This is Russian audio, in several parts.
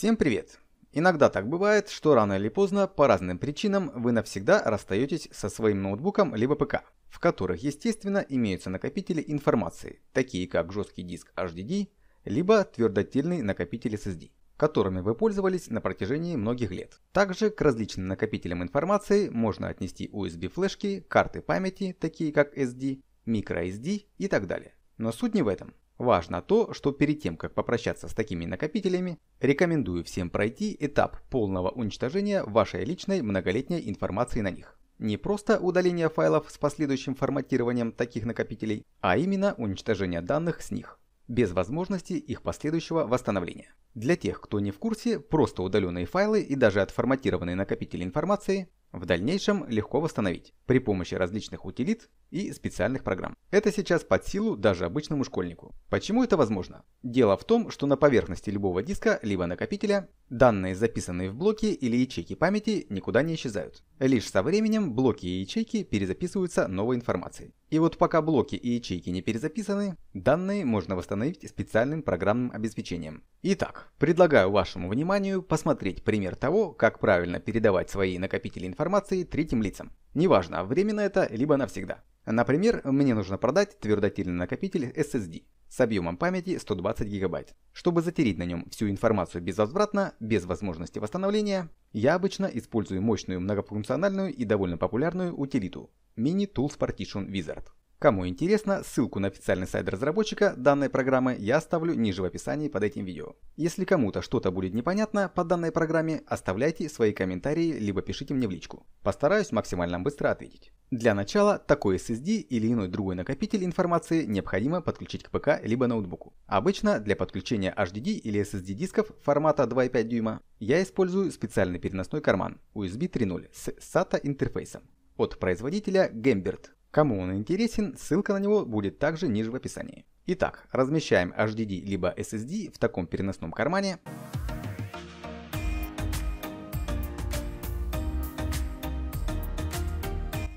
Всем привет! Иногда так бывает, что рано или поздно, по разным причинам, вы навсегда расстаетесь со своим ноутбуком либо ПК, в которых, естественно, имеются накопители информации, такие как жесткий диск HDD, либо твердотельный накопитель SSD, которыми вы пользовались на протяжении многих лет. Также к различным накопителям информации можно отнести USB-флешки, карты памяти, такие как SD, microSD и так далее. Но суть не в этом. Важно то, что перед тем, как попрощаться с такими накопителями, рекомендую всем пройти этап полного уничтожения вашей личной многолетней информации на них. Не просто удаление файлов с последующим форматированием таких накопителей, а именно уничтожение данных с них, без возможности их последующего восстановления. Для тех, кто не в курсе, просто удаленные файлы и даже отформатированный накопитель информации в дальнейшем легко восстановить при помощи различных утилит и специальных программ. Это сейчас под силу даже обычному школьнику. Почему это возможно? Дело в том, что на поверхности любого диска либо накопителя данные, записанные в блоки или ячейки памяти, никуда не исчезают. Лишь со временем блоки и ячейки перезаписываются новой информацией. И вот пока блоки и ячейки не перезаписаны, данные можно восстановить специальным программным обеспечением. Итак, предлагаю вашему вниманию посмотреть пример того, как правильно передавать свои накопители информации третьим лицам. Неважно, временно это, либо навсегда. Например, мне нужно продать твердотельный накопитель SSD с объемом памяти 120 гигабайт. Чтобы затереть на нем всю информацию безвозвратно, без возможности восстановления, я обычно использую мощную многофункциональную и довольно популярную утилиту Mini Tools Partition Wizard. Кому интересно, ссылку на официальный сайт разработчика данной программы я оставлю ниже в описании под этим видео. Если кому-то что-то будет непонятно по данной программе, оставляйте свои комментарии, либо пишите мне в личку. Постараюсь максимально быстро ответить. Для начала такой SSD или иной другой накопитель информации необходимо подключить к ПК либо ноутбуку. Обычно для подключения HDD или SSD дисков формата 2,5 дюйма я использую специальный переносной карман USB 3.0 с SATA интерфейсом от производителя Gambert. Кому он интересен, ссылка на него будет также ниже в описании. Итак, размещаем HDD либо SSD в таком переносном кармане.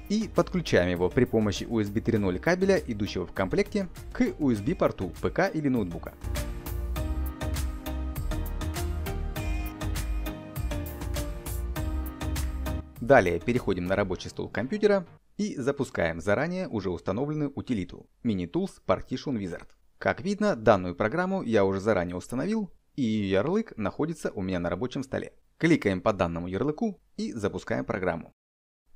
и подключаем его при помощи USB 3.0 кабеля, идущего в комплекте, к USB-порту ПК или ноутбука. Далее переходим на рабочий стол компьютера и запускаем заранее уже установленную утилиту MiniTools Partition Wizard. Как видно, данную программу я уже заранее установил, и ее ярлык находится у меня на рабочем столе. Кликаем по данному ярлыку и запускаем программу.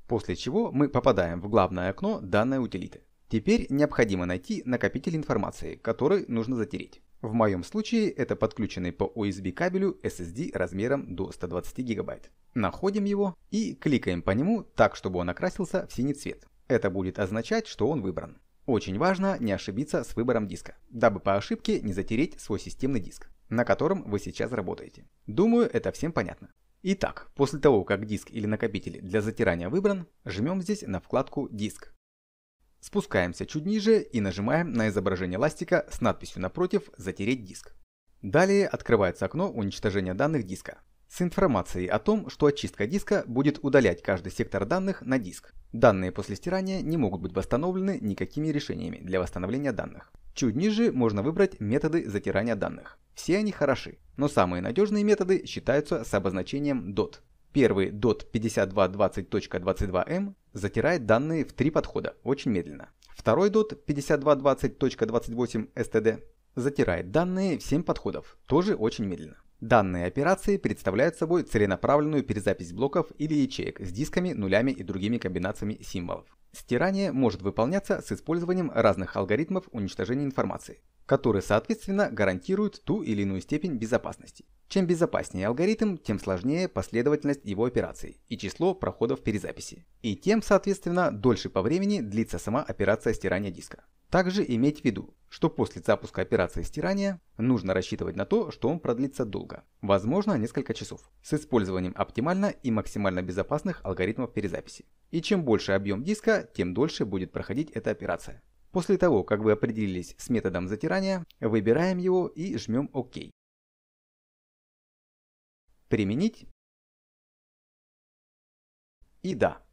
После чего мы попадаем в главное окно данной утилиты. Теперь необходимо найти накопитель информации, который нужно затереть. В моем случае это подключенный по USB кабелю SSD размером до 120 гигабайт. Находим его и кликаем по нему так, чтобы он окрасился в синий цвет. Это будет означать, что он выбран. Очень важно не ошибиться с выбором диска, дабы по ошибке не затереть свой системный диск, на котором вы сейчас работаете. Думаю, это всем понятно. Итак, после того, как диск или накопитель для затирания выбран, жмем здесь на вкладку «Диск». Спускаемся чуть ниже и нажимаем на изображение ластика с надписью напротив «Затереть диск». Далее открывается окно уничтожения данных диска с информацией о том, что очистка диска будет удалять каждый сектор данных на диск. Данные после стирания не могут быть восстановлены никакими решениями для восстановления данных. Чуть ниже можно выбрать методы затирания данных. Все они хороши, но самые надежные методы считаются с обозначением DOT. Первый DOT 5220.22m эм затирает данные в три подхода, очень медленно. Второй DOT 5220.28std затирает данные в 7 подходов, тоже очень медленно. Данные операции представляют собой целенаправленную перезапись блоков или ячеек с дисками, нулями и другими комбинациями символов. Стирание может выполняться с использованием разных алгоритмов уничтожения информации, которые, соответственно, гарантируют ту или иную степень безопасности. Чем безопаснее алгоритм, тем сложнее последовательность его операций и число проходов перезаписи. И тем, соответственно, дольше по времени длится сама операция стирания диска. Также иметь в виду, что после запуска операции стирания нужно рассчитывать на то, что он продлится долго, возможно несколько часов, с использованием оптимально и максимально безопасных алгоритмов перезаписи. И чем больше объем диска, тем дольше будет проходить эта операция. После того, как вы определились с методом затирания, выбираем его и жмем ОК. Применить. И да,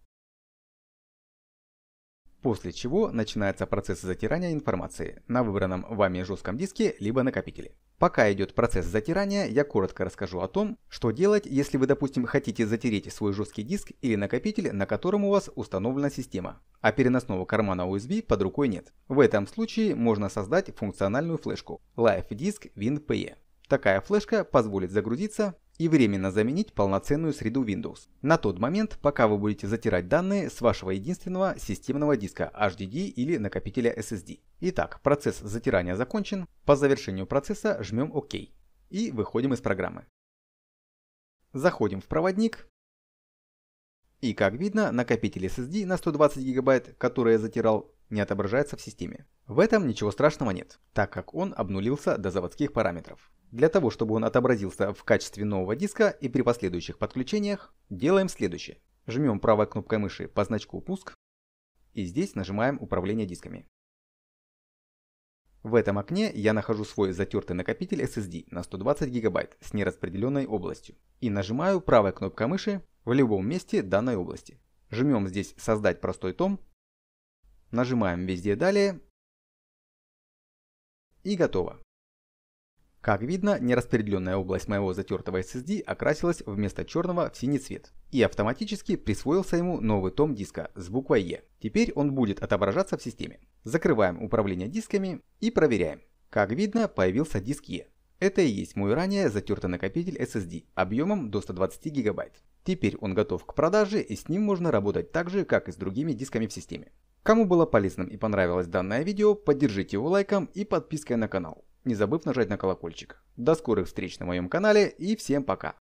после чего начинается процесс затирания информации на выбранном вами жестком диске либо накопителе. Пока идет процесс затирания, я коротко расскажу о том, что делать, если вы, допустим, хотите затереть свой жесткий диск или накопитель, на котором у вас установлена система, а переносного кармана USB под рукой нет. В этом случае можно создать функциональную флешку Live Disk WinPE. Такая флешка позволит загрузиться и временно заменить полноценную среду Windows. На тот момент, пока вы будете затирать данные с вашего единственного системного диска HDD или накопителя SSD. Итак, процесс затирания закончен. По завершению процесса жмем ОК и выходим из программы. Заходим в проводник. И как видно, накопитель SSD на 120 ГБ, который я затирал, не отображается в системе. В этом ничего страшного нет, так как он обнулился до заводских параметров. Для того, чтобы он отобразился в качестве нового диска и при последующих подключениях, делаем следующее. Жмем правой кнопкой мыши по значку «Пуск» и здесь нажимаем «Управление дисками». В этом окне я нахожу свой затертый накопитель SSD на 120 гигабайт с нераспределенной областью и нажимаю правой кнопкой мыши в любом месте данной области. Жмем здесь «Создать простой том» Нажимаем везде «Далее» и готово. Как видно, нераспределенная область моего затертого SSD окрасилась вместо черного в синий цвет, и автоматически присвоился ему новый том диска с буквой E. Теперь он будет отображаться в системе. Закрываем управление дисками и проверяем. Как видно, появился диск E. Это и есть мой ранее затертый накопитель SSD объемом до 120 гигабайт. Теперь он готов к продаже и с ним можно работать так же, как и с другими дисками в системе. Кому было полезным и понравилось данное видео, поддержите его лайком и подпиской на канал, не забыв нажать на колокольчик. До скорых встреч на моем канале и всем пока!